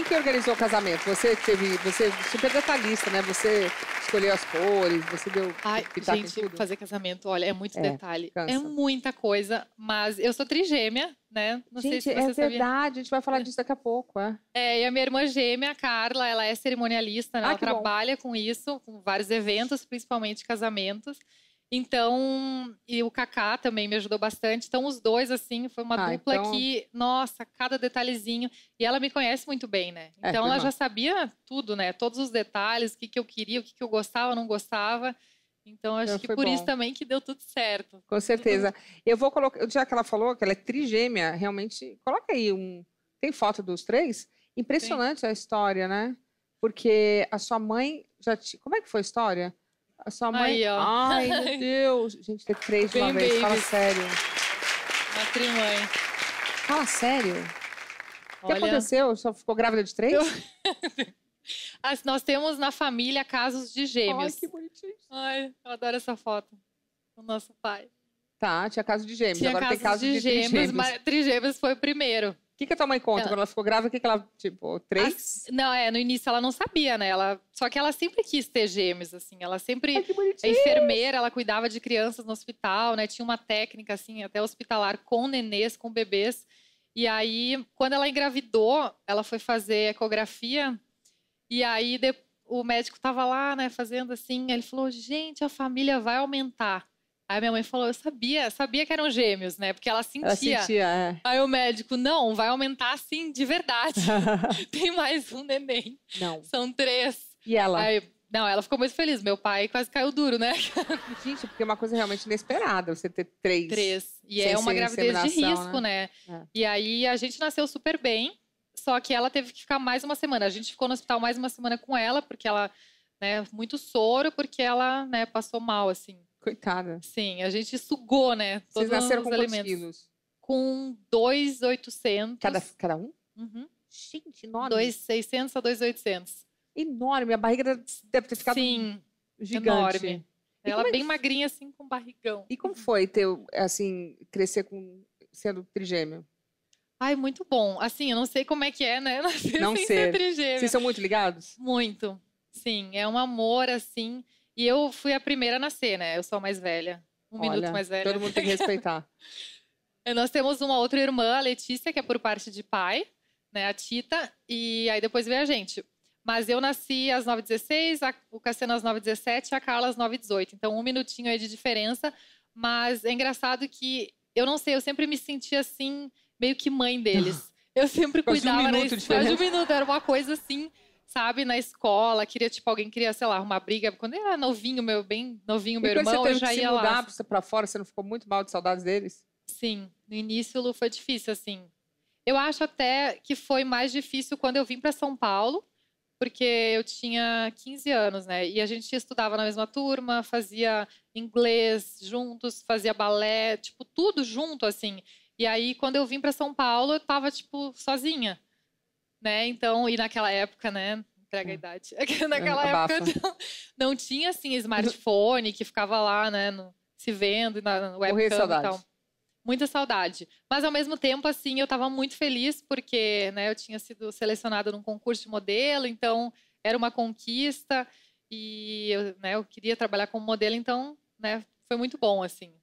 Quem que organizou o casamento? Você teve. Você é super detalhista, né? Você escolheu as cores, você deu. Ai, tá gente, fazer casamento, olha, é muito é, detalhe. É cansa. É muita coisa, mas eu sou trigêmea, né? Não gente, sei se você é sabia. verdade, a gente vai falar é. disso daqui a pouco, é. É, e a minha irmã gêmea, a Carla, ela é cerimonialista, né? ela trabalha bom. com isso, com vários eventos, principalmente casamentos. Então, e o Kaká também me ajudou bastante. Então, os dois, assim, foi uma ah, dupla então... que, nossa, cada detalhezinho. E ela me conhece muito bem, né? É, então, é, ela já sabia tudo, né? Todos os detalhes, o que, que eu queria, o que, que eu gostava, não gostava. Então, acho que por bom. isso também que deu tudo certo. Com certeza. Eu vou colocar, já que ela falou que ela é trigêmea, realmente, coloca aí um. Tem foto dos três? Impressionante Sim. a história, né? Porque a sua mãe já. tinha. Como é que foi a história? A sua mãe. Aí, ó. Ai, meu Deus. Gente, tem três de uma vez. Fala sério. matrimãe. Fala sério. O que Olha... aconteceu? Só ficou grávida de três? Eu... As, nós temos na família casos de gêmeos. Ai, que bonitinho. Ai, eu adoro essa foto. O nosso pai. Tá, tinha caso de gêmeos. Tinha Agora tem caso de, de gêmeos, gêmeos. mas trigêmeos foi o primeiro que, que a tua mãe conta? Ela... Quando ela ficou grávida, o que, que ela, tipo, três? As... Não, é, no início ela não sabia, né? Ela... Só que ela sempre quis ter gêmeos, assim. Ela sempre. Ai, é enfermeira, ela cuidava de crianças no hospital, né? Tinha uma técnica, assim, até hospitalar com nenês, com bebês. E aí, quando ela engravidou, ela foi fazer ecografia. E aí, o médico tava lá, né, fazendo assim. Ele falou: gente, a família vai aumentar. Aí minha mãe falou, eu sabia, sabia que eram gêmeos, né? Porque ela sentia. Ela sentia é. Aí o médico, não, vai aumentar assim de verdade. Tem mais um neném. Não. São três. E ela? Aí, não, ela ficou muito feliz. Meu pai quase caiu duro, né? Gente, porque é uma coisa realmente inesperada, você ter três. Três. E é uma gravidez de risco, né? né? É. E aí a gente nasceu super bem, só que ela teve que ficar mais uma semana. A gente ficou no hospital mais uma semana com ela, porque ela, né, muito soro, porque ela, né, passou mal, assim. Coitada. Sim, a gente sugou, né? Todos Vocês nasceram com alimentos. quantos quilos? Com 2,800. Cada, cada um? Uhum. Gente, enorme. 2,600 a 2,800. Enorme. A barriga deve ter ficado Sim, gigante. enorme. E Ela é que... bem magrinha, assim, com barrigão. E como foi ter, assim, crescer com, sendo trigêmeo? Ai, muito bom. Assim, eu não sei como é que é, né? Não sei. Não sei. Vocês são muito ligados? Muito. Sim, é um amor, assim. E eu fui a primeira a nascer, né? Eu sou a mais velha. Um Olha, minuto mais velha. Todo mundo tem que respeitar. É, nós temos uma outra irmã, a Letícia, que é por parte de pai, né? A Tita. E aí depois veio a gente. Mas eu nasci às 9h16, o Cassiano às 9h17 e a Carla às 9h18. Então, um minutinho aí de diferença. Mas é engraçado que eu não sei, eu sempre me senti assim, meio que mãe deles. Eu sempre Faz cuidava. Um minuto né? Faz um minuto, era uma coisa assim sabe, na escola, queria, tipo, alguém queria, sei lá, arrumar briga. Quando ele era novinho, meu, bem novinho, meu e irmão, eu já ia se mudar lá. Você pra fora, você não ficou muito mal de saudades deles? Sim, no início, Lu, foi difícil, assim. Eu acho até que foi mais difícil quando eu vim para São Paulo, porque eu tinha 15 anos, né? E a gente estudava na mesma turma, fazia inglês juntos, fazia balé, tipo, tudo junto, assim. E aí, quando eu vim para São Paulo, eu tava, tipo, sozinha né? Então, e naquela época, né? Entrega a hum. idade. naquela é, Abafa. época não, não, tinha assim smartphone que ficava lá, né? No, se vendo na, na webcam e tal. Muita saudade. Mas ao mesmo tempo, assim, eu estava muito feliz porque, né? Eu tinha sido selecionada num concurso de modelo, então era uma conquista e eu, né, eu queria trabalhar como modelo, então, né? Foi muito bom, assim.